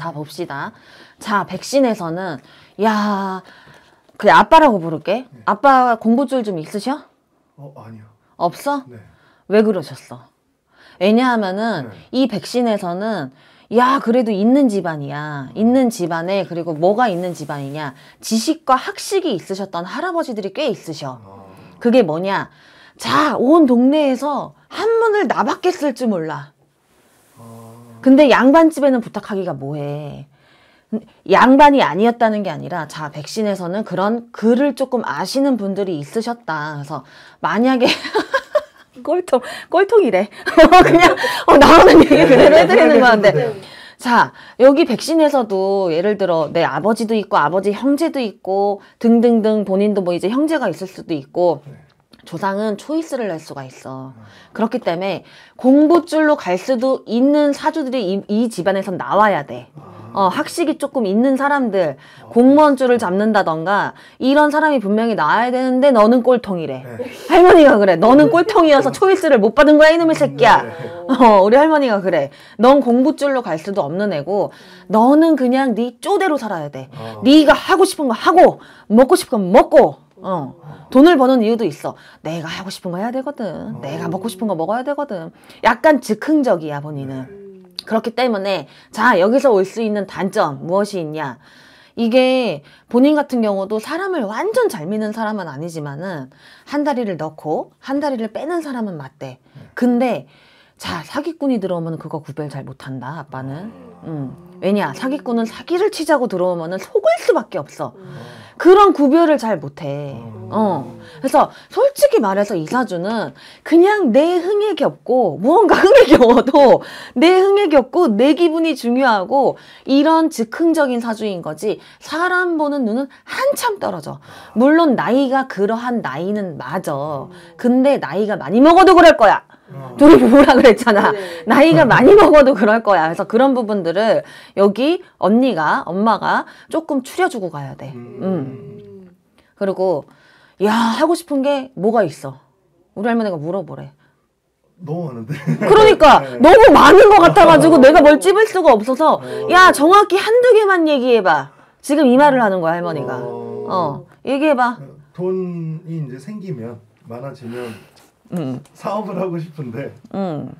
자 봅시다. 자 백신에서는 야 그래 아빠라고 부를게. 네. 아빠 공부줄 좀 있으셔? 어 아니요. 없어? 네. 왜 그러셨어? 왜냐하면은 네. 이 백신에서는 야 그래도 있는 집안이야 음. 있는 집안에 그리고 뭐가 있는 집안이냐 지식과 학식이 있으셨던 할아버지들이 꽤 있으셔 아. 그게 뭐냐 자온 동네에서 한문을 나밖에 쓸줄 몰라 근데 양반집에는 부탁하기가 뭐해. 양반이 아니었다는 게 아니라 자 백신에서는 그런 글을 조금 아시는 분들이 있으셨다. 그래서 만약에 꼴통 꼴통이래. 어, 그냥 어, 나오는 얘기 네. 그대로 해드리는 건데. 네. 네. 자, 여기 백신에서도 예를 들어 내 아버지도 있고 아버지 형제도 있고 등등등 본인도 뭐 이제 형제가 있을 수도 있고 네. 조상은 초이스를 낼 수가 있어. 그렇기 때문에 공부줄로 갈 수도 있는 사주들이 이, 이 집안에선 나와야 돼. 어, 학식이 조금 있는 사람들, 공무원줄을 잡는다던가, 이런 사람이 분명히 나와야 되는데, 너는 꼴통이래. 네. 할머니가 그래. 너는 네. 꼴통이어서 초이스를 못 받은 거야, 이놈의 새끼야. 네. 어, 우리 할머니가 그래. 넌 공부줄로 갈 수도 없는 애고, 너는 그냥 네 쪼대로 살아야 돼. 어. 네가 하고 싶은 거 하고, 먹고 싶은 거 먹고, 어. 돈을 버는 이유도 있어. 내가 하고 싶은 거 해야 되거든. 오. 어. 내가 먹고 싶은 거 먹어야 되거든. 약간 즉흥적이야, 본인은. 그렇기 때문에, 자, 여기서 올 수 있는 단점, 무엇이 있냐. 이게 본인 같은 경우도 사람을 완전 잘 믿는 사람은 아니지만은, 한 다리를 넣고, 한 다리를 빼는 사람은 맞대. 근데, 자, 사기꾼이 들어오면 그거 구별 잘 못한다, 아빠는. 음. 왜냐, 사기꾼은 사기를 치자고 들어오면은 속을 수밖에 없어. 음. 그런 구별을 잘 못해. 어. 어. 그래서 솔직히 말해서 이사주는 그냥 내 흥에 겹고 무언가 흥에 겨워도 내 흥에 겹고 내 기분이 중요하고 이런 즉흥적인 사주인 거지 사람 보는 눈은 한참 떨어져. 물론 나이가 그러한 나이는 맞어 근데 나이가 많이 먹어도 그럴 거야. 어. 둘이 부부라 그랬잖아. 네 나이가 많이 먹어도 그럴 거야. 그래서 그런 부분들을 여기 언니가, 엄마가 조금 추려주고 가야 돼. 음. 음. 그리고, 야, 하고 싶은 게 뭐가 있어? 우리 할머니가 물어보래. 너무 많은데. 그러니까 네. 너무 많은 것 같아가지고 내가 뭘 찝을 수가 없어서 어. 야 정확히 한두 개만 얘기해봐. 지금 이 말을 하는 거야 할머니가. 어, 어. 얘기해봐. 돈이 이제 생기면 많아지면 음. 사업을 하고 싶은데 음.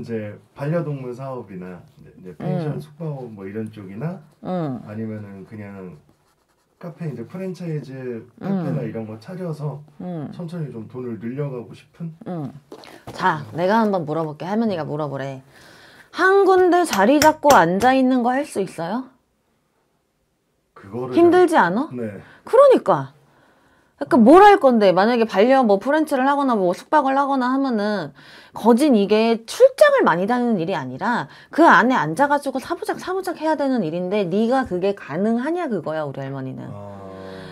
이제 반려동물 사업이나 이제 펜션 숙박업 뭐 이런 쪽이나 아니면은 그냥 카페 이제 프랜차이즈 카페나 이런 거 차려서 천천히 좀 돈을 늘려가고 싶은. 자, 내가 한번 물어볼게. 할머니가 물어보래. 한 군데 자리 잡고 앉아 있는 거 할 수 있어요? 그거를 힘들지 않아? 네. 그러니까 그러니까 뭘 할 건데 만약에 반려 뭐 프렌치를 하거나 뭐 숙박을 하거나 하면은 거진 이게 출장을 많이 다니는 일이 아니라 그 안에 앉아가지고 사부작 사부작 해야 되는 일인데 네가 그게 가능하냐 그거야 우리 할머니는. 어...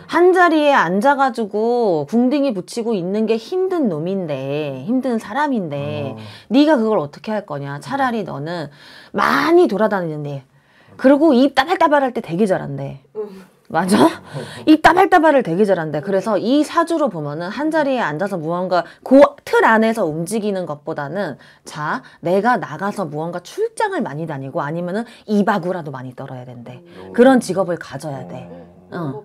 한 자리에 앉아가지고 궁딩이 붙이고 있는 게 힘든 놈인데 힘든 사람인데 어. 네가 그걸 어떻게 할 거냐 차라리 너는 많이 돌아다니는 일 그리고 입 따발따발할 때 되게 잘한대 음. 맞아? 이 따발따발을 되게 잘한대. 그래서 이 사주로 보면은 한 자리에 앉아서 무언가 그 틀 안에서 움직이는 것보다는 자, 내가 나가서 무언가 출장을 많이 다니고 아니면은 이바구라도 많이 떨어야 된대. 그런 직업을 가져야 돼. 어. 어.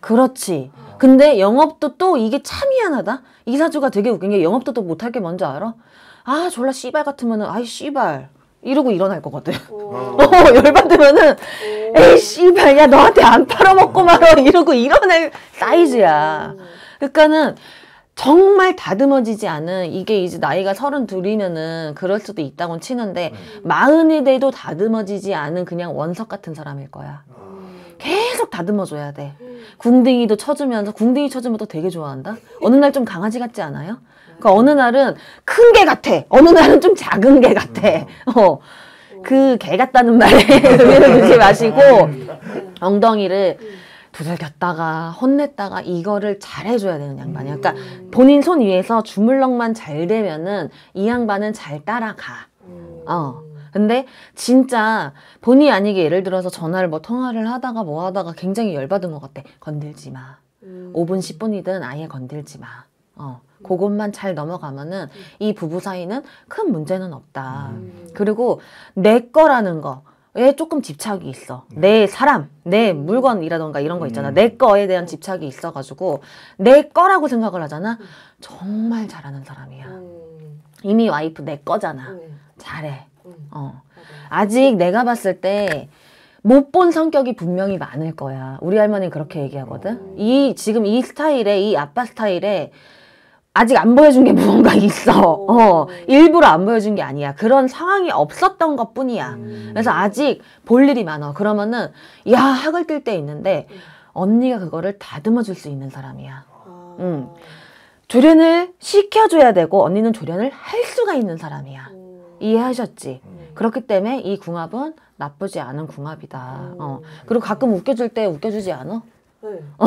그렇지. 아. 근데 영업도 또 이게 참 희한하다. 이 사주가 되게 웃긴 게 영업도 또 못할 게 뭔지 알아? 아, 졸라 씨발 같으면은 아이 씨발. 이러고 일어날 거거든. 어, 열받으면은 에이 씨발 야 너한테 안 팔아먹고 말어 이러고 일어날 사이즈야. 음. 그러니까는 정말 다듬어지지 않은 이게 이제 나이가 서른 둘이면은 그럴 수도 있다고 치는데 음. 마흔이 돼도 다듬어지지 않은 그냥 원석 같은 사람일 거야. 아. 계속 다듬어줘야 돼. 음. 궁둥이도 쳐주면서 궁둥이 쳐주면 또 되게 좋아한다. 어느 날 좀 강아지 같지 않아요? 그러니까 어느 날은 큰 개 같아. 어느 날은 좀 작은 개 같아. 음. 어. 그 개 같다는 말에 의미를 두지 마시고 음. 엉덩이를 두들겼다가 혼냈다가 이거를 잘 해줘야 되는 양반이야. 그러니까 본인 손 위에서 주물럭만 잘 되면은 이 양반은 잘 따라가. 어. 근데 진짜 본의 아니게 예를 들어서 전화를 뭐 통화를 하다가 뭐 하다가 굉장히 열받은 것 같아. 건들지 마. 음. 5분, 10분이든 아예 건들지 마. 어. 음. 그것만 잘 넘어가면은 이 부부 사이는 큰 문제는 없다. 음. 그리고 내 거라는 거. 에 조금 집착이 있어. 음. 내 사람, 내 음. 물건이라던가 이런 거 있잖아. 음. 내 거에 대한 집착이 있어가지고, 내 거라고 생각을 하잖아. 음. 정말 잘하는 사람이야. 이미 와이프 내 거잖아. 잘해. 음. 어. 아직 내가 봤을 때 못 본 성격이 분명히 많을 거야. 우리 할머니 그렇게 얘기하거든. 어. 이 지금 이 스타일에 이 아빠 스타일에 아직 안 보여준 게 무언가 있어. 어. 어, 일부러 안 보여준 게 아니야. 그런 상황이 없었던 것 뿐이야. 음. 그래서 아직 볼 일이 많아. 그러면은, 야, 학을 뜰 때 있는데, 음. 언니가 그거를 다듬어 줄 수 있는 사람이야. 아. 음. 조련을 시켜줘야 되고, 언니는 조련을 할 수가 있는 사람이야. 이해하셨지. 음. 그렇기 때문에 이 궁합은 나쁘지 않은 궁합이다. 음. 어. 그리고 가끔 웃겨줄 때 웃겨주지 않아? 네. 어.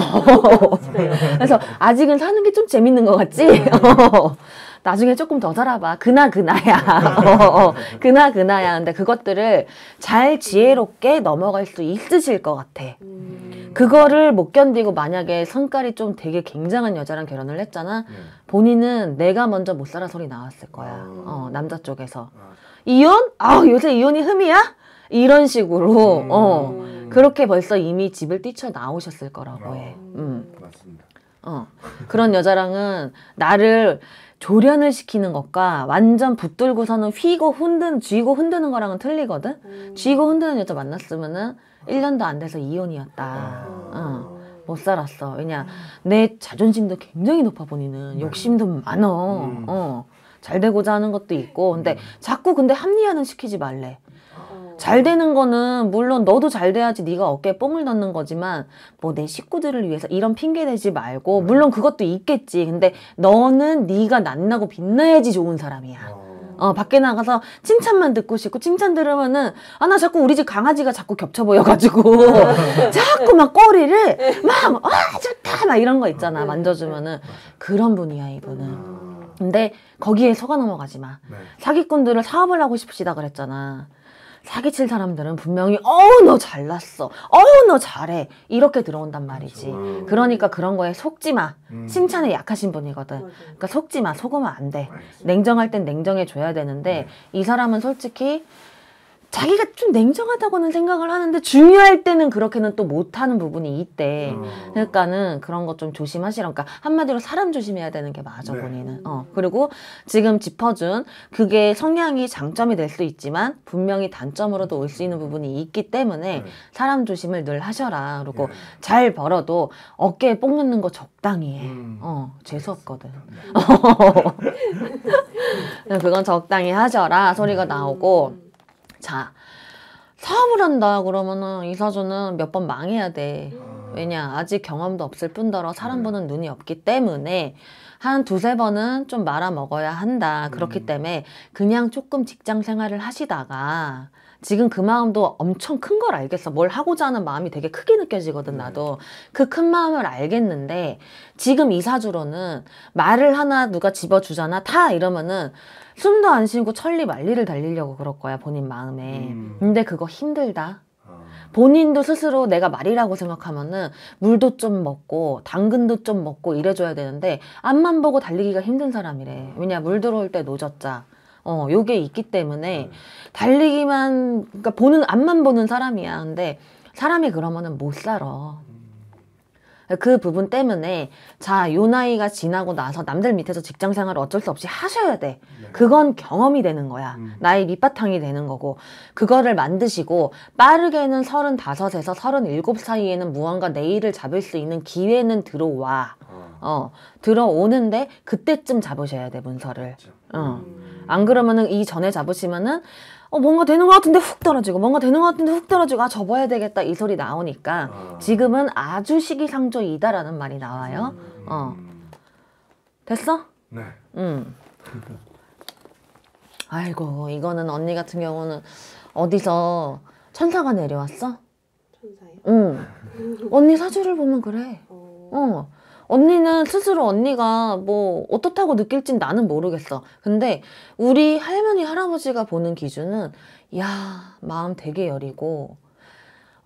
그래서 아직은 사는 게 좀 재밌는 것 같지? 네. 어. 나중에 조금 더 살아봐. 그나 그나야. 어, 그나 그나야. 근데 그것들을 잘 지혜롭게 넘어갈 수 있으실 것 같아. 음... 그거를 못 견디고 만약에 성깔이 좀 되게 굉장한 여자랑 결혼을 했잖아. 음. 본인은 내가 먼저 못 살아 소리 나왔을 거야. 아. 어, 남자 쪽에서. 아. 이혼? 아, 요새 이혼이 흠이야? 이런 식으로 음. 어 그렇게 벌써 이미 집을 뛰쳐 나오셨을 거라고 아, 해. 음. 맞습니다. 어 그런 여자랑은 나를 조련을 시키는 것과 완전 붙들고서는 휘고 흔든 쥐고 흔드는 거랑은 틀리거든. 음. 쥐고 흔드는 여자 만났으면은 1년도 안 돼서 이혼이었다. 아. 어. 못 살았어. 왜냐 내 자존심도 굉장히 높아 보이는 네. 욕심도 많어. 음. 어. 잘 되고자 하는 것도 있고 근데 음. 자꾸 근데 합리화는 시키지 말래. 어. 잘 되는 거는 물론 너도 잘 돼야지 네가 어깨에 뽕을 넣는 거지만 뭐 내 식구들을 위해서 이런 핑계 대지 말고 네. 물론 그것도 있겠지. 근데 너는 네가 낱나고 빛나야지 좋은 사람이야. 어. 어, 밖에 나가서 칭찬만 듣고 싶고 칭찬 들으면은 아 나 자꾸 우리 집 강아지가 자꾸 겹쳐 보여가지고 자꾸 막 꼬리를 막 아 좋다 막 이런 거 있잖아 네. 만져주면은 네. 그런 분이야 이분은 아. 근데 거기에 속아 넘어가지 마 네. 사기꾼들을 사업을 하고 싶으시다 그랬잖아 사기칠 사람들은 분명히 어우 너 잘났어 어우 너 잘해 이렇게 들어온단 그렇죠. 말이지 그렇죠. 그러니까 그런 거에 속지 마 음. 칭찬에 약하신 분이거든 맞아. 그러니까 속지 마 속으면 안 돼 냉정할 땐 냉정해 줘야 되는데 네. 이 사람은 솔직히 자기가 좀 냉정하다고는 생각을 하는데 중요할 때는 그렇게는 또 못하는 부분이 있대. 어. 그러니까는 그런 것 좀 조심하시라. 그러니까 한마디로 사람 조심해야 되는 게 맞아 네. 본인은. 어 그리고 지금 짚어준 그게 성향이 장점이 될 수 있지만 분명히 단점으로도 올 수 있는 부분이 있기 때문에 네. 사람 조심을 늘 하셔라. 그리고 네. 잘 벌어도 어깨에 뽕 넣는 거 적당히 해. 음. 어 재수 없거든. 그건 적당히 하셔라 소리가 나오고. 자, 사업을 한다 그러면은 이 사주는 몇 번 망해야 돼. 왜냐 아직 경험도 없을 뿐더러 사람 음. 보는 눈이 없기 때문에 한 두세 번은 좀 말아먹어야 한다. 그렇기 음. 때문에 그냥 조금 직장 생활을 하시다가 지금 그 마음도 엄청 큰 걸 알겠어. 뭘 하고자 하는 마음이 되게 크게 느껴지거든, 음. 나도. 그 큰 마음을 알겠는데, 지금 이 사주로는 말을 하나 누가 집어주잖아, 다! 이러면은 숨도 안 쉬고 천리 만리를 달리려고 그럴 거야, 본인 마음에. 음. 근데 그거 힘들다. 아. 본인도 스스로 내가 말이라고 생각하면은 물도 좀 먹고 당근도 좀 먹고 이래줘야 되는데 앞만 보고 달리기가 힘든 사람이래 왜냐 물 들어올 때 노졌자 어, 요게 있기 때문에 네. 달리기만 그러니까 보는 앞만 보는 사람이야. 근데 사람이 그러면은 못 살아. 음. 그 부분 때문에 자, 요 나이가 지나고 나서 남들 밑에서 직장 생활을 어쩔 수 없이 하셔야 돼. 네. 그건 경험이 되는 거야. 음. 나의 밑바탕이 되는 거고. 그거를 만드시고 빠르게는 서른다섯에서 서른일곱 사이에는 무언가 내일을 잡을 수 있는 기회는 들어와. 어, 어 들어오는데 그때쯤 잡으셔야 돼, 문서를. 그 어. 음. 안 그러면은 이 전에 잡으시면은 어, 뭔가 되는 것 같은데 훅 떨어지고 뭔가 되는 것 같은데 훅 떨어지고 아 접어야 되겠다 이 소리 나오니까 아. 지금은 아주 시기상조이다라는 말이 나와요. 음. 어 됐어? 네. 음. 아이고 이거는 언니 같은 경우는 어디서 천사가 내려왔어? 천사요? 응. 언니 사주를 보면 그래. 어. 어. 언니는 스스로 언니가 뭐 어떻다고 느낄진 나는 모르겠어. 근데 우리 할머니 할아버지가 보는 기준은 야 마음 되게 여리고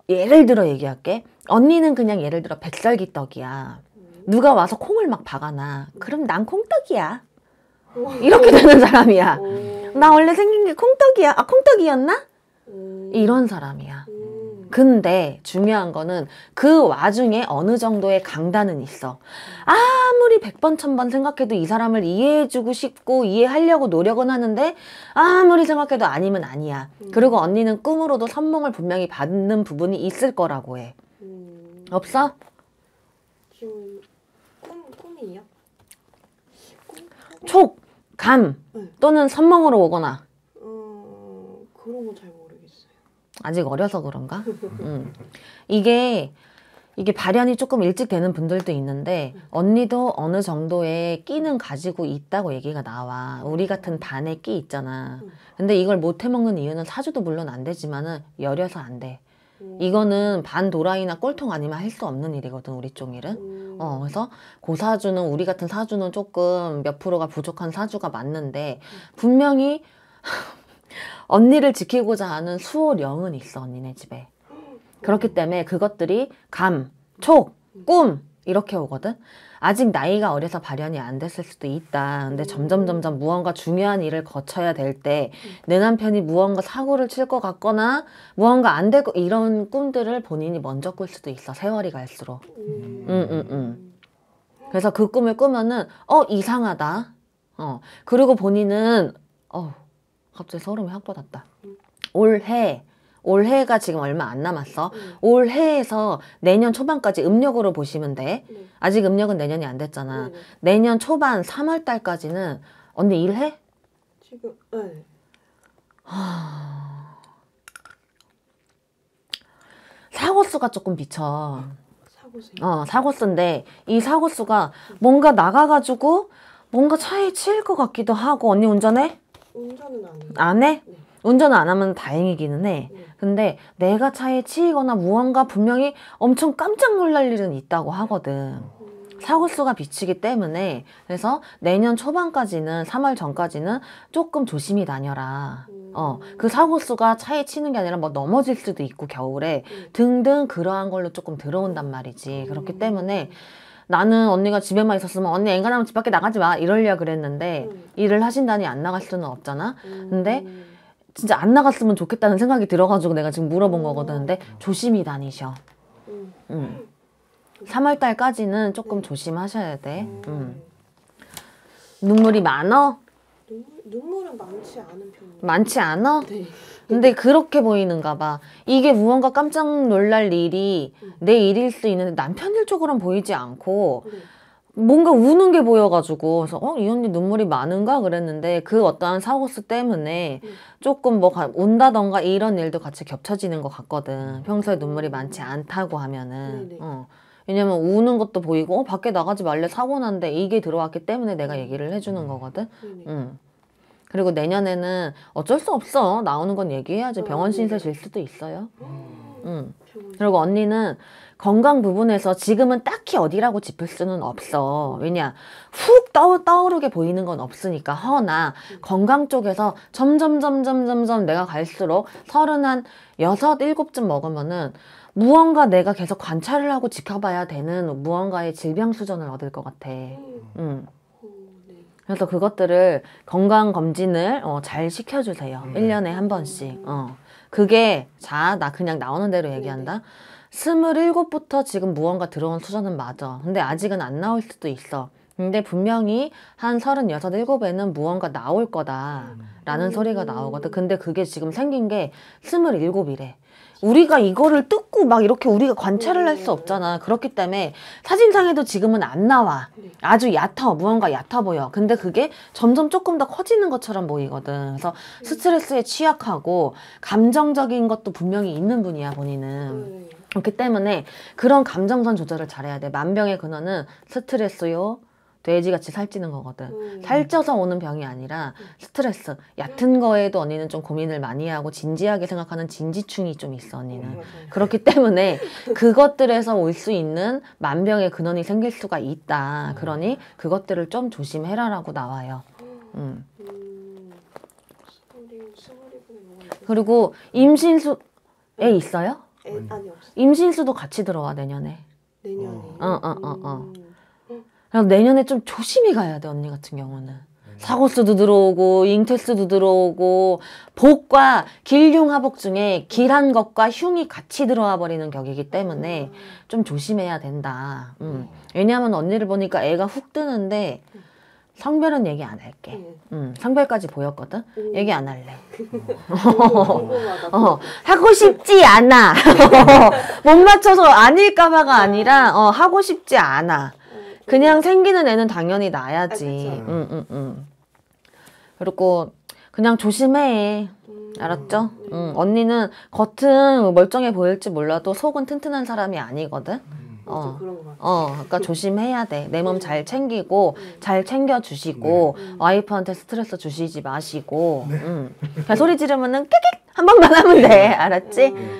예를 들어 얘기할게. 언니는 그냥 예를 들어 뱃살기 떡이야. 누가 와서 콩을 막 박아놔. 그럼 난 콩떡이야. 이렇게 되는 사람이야. 나 원래 생긴 게 콩떡이야. 아 콩떡이었나? 이런 사람이야. 근데 중요한 거는 그 와중에 어느 정도의 강단은 있어. 아무리 백번천 번 생각해도 이 사람을 이해해주고 싶고 이해하려고 노력은 하는데 아무리 생각해도 아니면 아니야. 음. 그리고 언니는 꿈으로도 선몽을 분명히 받는 부분이 있을 거라고 해. 음. 없어? 지금 꿈, 꿈이요? 꿈, 촉, 감 네. 또는 선몽으로 오거나. 어, 그런 건잘 모르겠어요. 아직 어려서 그런가? 음. 이게 이게 발현이 조금 일찍 되는 분들도 있는데 언니도 어느 정도의 끼는 가지고 있다고 얘기가 나와 우리 같은 반에 끼 있잖아 근데 이걸 못 해먹는 이유는 사주도 물론 안 되지만은 여려서 안돼 이거는 반 도라이나 꼴통 아니면 할 수 없는 일이거든 우리 쪽일은 어 그래서 고사주는 그 우리 같은 사주는 조금 몇 프로가 부족한 사주가 맞는데 분명히 언니를 지키고자 하는 수호령은 있어 언니네 집에. 그렇기 때문에 그것들이 감, 촉, 꿈 이렇게 오거든. 아직 나이가 어려서 발현이 안 됐을 수도 있다. 근데 점점 점점 무언가 중요한 일을 거쳐야 될 때 내 남편이 무언가 사고를 칠 것 같거나 무언가 안 되고 이런 꿈들을 본인이 먼저 꿀 수도 있어. 세월이 갈수록. 음, 음, 음. 음. 그래서 그 꿈을 꾸면은 어 이상하다. 어 그리고 본인은 어 갑자기 서름이 확 받았다. 올해 올해가 지금 얼마 안 남았어. 음. 올해에서 내년 초반까지 음력으로 보시면 돼. 네. 아직 음력은 내년이 안 됐잖아. 네, 네. 내년 초반 3월 달까지는 언니 일해? 지금 네. 사고수가 조금 비쳐 사고수. 어, 사고수인데 이 사고수가 뭔가 나가가지고 뭔가 차에 치일 것 같기도 하고 언니 운전해? 운전은 안 해. 안 해? 네. 운전을 안 하면 다행이기는 해. 네. 근데 내가 차에 치이거나 무언가 분명히 엄청 깜짝 놀랄 일은 있다고 하거든. 음. 사고수가 비치기 때문에 그래서 내년 초반까지는 3월 전까지는 조금 조심히 다녀라. 음. 어, 그 사고수가 차에 치는 게 아니라 뭐 넘어질 수도 있고 겨울에 음. 등등 그러한 걸로 조금 들어온단 말이지. 그렇기 때문에 나는 언니가 집에만 있었으면 언니 앵간하면집 밖에 나가지 마 이럴려 그랬는데 음. 일을 하신다니 안 나갈 수는 없잖아. 음. 근데 진짜 안 나갔으면 좋겠다는 생각이 들어가지고 내가 지금 물어본 음. 거거든. 근데 조심히 다니셔. 음. 3월 음. 달까지는 조금 네. 조심하셔야 돼. 음. 음. 눈물이 많어? 눈, 눈물은 많지 않은 편이에 많지 않어 네. 근데 그렇게 보이는가 봐. 이게 무언가 깜짝 놀랄 일이 내 일일 수 있는데 남편 일 쪽으로는 보이지 않고 뭔가 우는 게 보여가지고 그래서 어이 언니 눈물이 많은가 그랬는데 그 어떠한 사고수 때문에 조금 뭐 가, 운다던가 이런 일도 같이 겹쳐지는 것 같거든 평소에 눈물이 많지 않다고 하면은 어. 왜냐면 우는 것도 보이고 어, 밖에 나가지 말래 사고 난데 이게 들어왔기 때문에 내가 얘기를 해주는 음. 거거든 응. 그리고 내년에는 어쩔 수 없어. 나오는 건 얘기해야지. 음. 병원 신세 질 수도 있어요. 응. 음. 그리고 언니는 건강 부분에서 지금은 딱히 어디라고 짚을 수는 없어. 왜냐, 훅 떠, 떠오르게 보이는 건 없으니까. 허나, 음. 건강 쪽에서 점점, 점점, 점점 내가 갈수록 서른 한 여섯, 일곱쯤 먹으면은 무언가 내가 계속 관찰을 하고 지켜봐야 되는 무언가의 질병 수전을 얻을 것 같아. 응. 그래서 그것들을 건강 검진을 어, 잘 시켜주세요. 음. 1년에 한 번씩. 어. 그게 자, 나 그냥 나오는 대로 얘기한다. 스물부터 지금 무언가 들어온 수저는 맞아. 근데 아직은 안 나올 수도 있어. 근데 분명히 한 서른 여에는 무언가 나올 거다라는 음. 소리가 나오거든. 근데 그게 지금 생긴 게스물이래 우리가 이거를 뜯고 막 이렇게 우리가 관찰을 할수 음. 없잖아. 그렇기 때문에 사진상에도 지금은 안 나와. 네. 아주 얕아. 무언가 얕아 보여. 근데 그게 점점 조금 더 커지는 것처럼 보이거든. 그래서 네. 스트레스에 취약하고 감정적인 것도 분명히 있는 분이야, 본인은. 네. 그렇기 때문에 그런 감정선 조절을 잘해야 돼. 만병의 근원은 스트레스요. 돼지같이 살찌는 거거든. 음. 살쪄서 오는 병이 아니라 음. 스트레스. 얕은 거에도 언니는 좀 고민을 많이 하고 진지하게 생각하는 진지충이 좀 있어, 언니는. 음, 그렇기 네. 때문에 그것들에서 올 수 있는 만병의 근원이 생길 수가 있다. 음. 그러니 그것들을 좀 조심해라라고 나와요. 음. 음. 음. 그리고 임신수에 네. 있어요? 아니, 임신수도 같이 들어와, 내년에. 내년에. 어, 어, 어, 어. 그냥 내년에 좀 조심히 가야 돼 언니 같은 경우는. 음. 사고스도 들어오고 잉태스도 들어오고 복과 길흉화복 중에 길한 것과 흉이 같이 들어와 버리는 격이기 때문에 음. 좀 조심해야 된다. 음. 음. 왜냐하면 언니를 보니까 애가 훅 뜨는데 성별은 얘기 안 할게. 예. 음, 성별까지 보였거든. 얘기 안 할래. 어. 어, 하고 싶지 않아. 못 맞춰서 아닐까봐가 아니라 어, 하고 싶지 않아. 그냥 생기는 애는 당연히 나야지. 아, 응, 응, 응. 그리고 그냥 조심해. 음. 알았죠? 음. 응. 언니는 겉은 멀쩡해 보일지 몰라도 속은 튼튼한 사람이 아니거든. 음. 어, 어, 그러니까 조심해야 돼. 내 몸 잘 챙기고, 음. 잘 챙겨주시고, 네. 음. 와이프한테 스트레스 주시지 마시고, 네. 응. 그러니까 소리 지르면은 깨끗! 한 번만 하면 돼. 네. 알았지? 음.